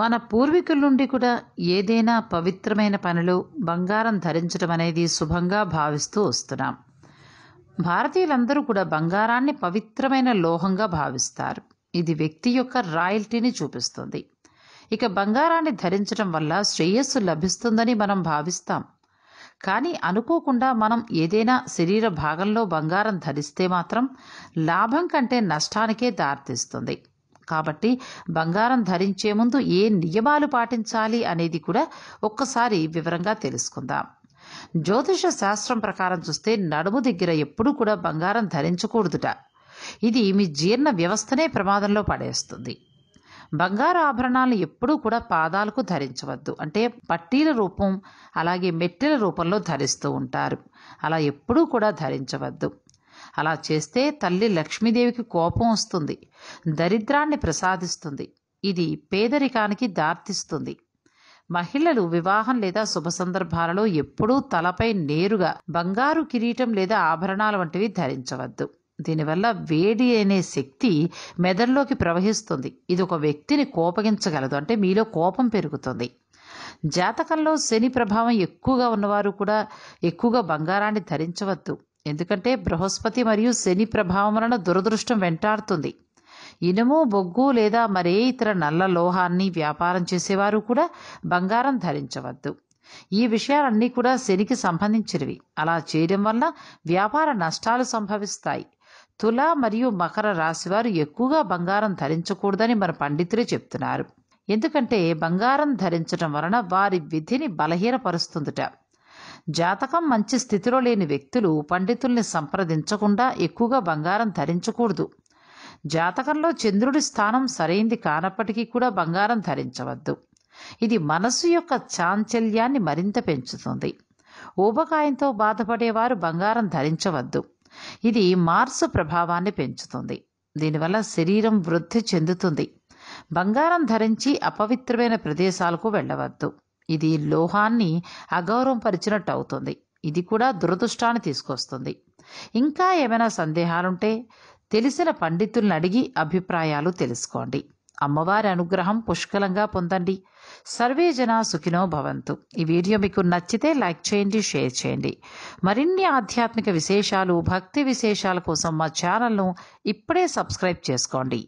మన పూర్వీకుల నుండి కూడా ఏదైనా పవిత్రమైన పనులు బంగారం ధరించడం అనేది శుభంగా భావిస్తూ వస్తున్నాం భారతీయులందరూ కూడా బంగారాన్ని పవిత్రమైన లోహంగా భావిస్తారు ఇది వ్యక్తి యొక్క రాయల్టీని చూపిస్తుంది ఇక బంగారాన్ని ధరించడం వల్ల శ్రేయస్సు లభిస్తుందని మనం భావిస్తాం కానీ అనుకోకుండా మనం ఏదైనా శరీర భాగంలో బంగారం ధరిస్తే మాత్రం లాభం కంటే నష్టానికే దారితీస్తుంది కాబట్టి బంగారం ధరించే ముందు ఏ నియమాలు పాటించాలి అనేది కూడా ఒక్కసారి వివరంగా తెలుసుకుందాం జ్యోతిష శాస్త్రం ప్రకారం చూస్తే నడుము దగ్గర ఎప్పుడూ కూడా బంగారం ధరించకూడదుట ఇది మీ జీర్ణ వ్యవస్థనే ప్రమాదంలో పడేస్తుంది బంగారు ఆభరణాలు ఎప్పుడూ కూడా పాదాలకు ధరించవద్దు అంటే పట్టీల రూపం అలాగే మెట్టెల రూపంలో ధరిస్తూ ఉంటారు అలా ఎప్పుడూ కూడా ధరించవద్దు అలా చేస్తే తల్లి లక్ష్మీదేవికి కోపం వస్తుంది దరిద్రాన్ని ప్రసాదిస్తుంది ఇది పేదరికానికి దారితీస్తుంది మహిళలు వివాహం లేదా శుభ సందర్భాలలో ఎప్పుడూ తలపై నేరుగా బంగారు కిరీటం లేదా ఆభరణాలు వంటివి ధరించవద్దు దీనివల్ల వేడి అనే శక్తి మెదడులోకి ప్రవహిస్తుంది ఇది ఒక వ్యక్తిని కోపగించగలదు అంటే మీలో కోపం పెరుగుతుంది జాతకంలో శని ప్రభావం ఎక్కువగా ఉన్నవారు కూడా ఎక్కువగా బంగారాన్ని ధరించవద్దు ఎందుకంటే బృహస్పతి మరియు శని ప్రభావం వలన దురదృష్టం వెంటాడుతుంది ఇనుము బొగ్గు లేదా మరే ఇతర నల్ల లోహాన్ని వ్యాపారం చేసేవారు కూడా బంగారం ధరించవద్దు ఈ విషయాలన్నీ కూడా శనికి సంబంధించినవి అలా చేయడం వల్ల వ్యాపార నష్టాలు సంభవిస్తాయి తుల మరియు మకర రాశివారు ఎక్కువగా బంగారం ధరించకూడదని మన పండితులే చెప్తున్నారు ఎందుకంటే బంగారం ధరించడం వలన వారి విధిని బలహీనపరుస్తుందిట జాతకం మంచి స్థితిలో లేని వ్యక్తులు పండితుల్ని సంప్రదించకుండా ఎక్కువగా బంగారం ధరించకూడదు జాతకంలో చంద్రుడి స్థానం సరైంది కానప్పటికీ కూడా బంగారం ధరించవద్దు ఇది మనసు యొక్క చాంచల్యాన్ని మరింత పెంచుతుంది ఊబకాయంతో బాధపడేవారు బంగారం ధరించవద్దు ఇది మార్సు ప్రభావాన్ని పెంచుతుంది దీనివల్ల శరీరం వృద్ధి చెందుతుంది బంగారం ధరించి అపవిత్రమైన ప్రదేశాలకు వెళ్ళవద్దు ఇది లోహాన్ని అగౌరవపరిచినట్టు అవుతుంది ఇది కూడా దురదృష్టాన్ని తీసుకొస్తుంది ఇంకా ఏమైనా సందేహాలుంటే తెలిసిన పండితుల్ని అడిగి అభిప్రాయాలు తెలుసుకోండి అమ్మవారి అనుగ్రహం పుష్కలంగా పొందండి సర్వే జన సుఖినో భవంతు ఈ వీడియో మీకు నచ్చితే లైక్ చేయండి షేర్ చేయండి మరిన్ని ఆధ్యాత్మిక విశేషాలు భక్తి విశేషాల కోసం మా ఛానల్ను ఇప్పుడే సబ్స్క్రైబ్ చేసుకోండి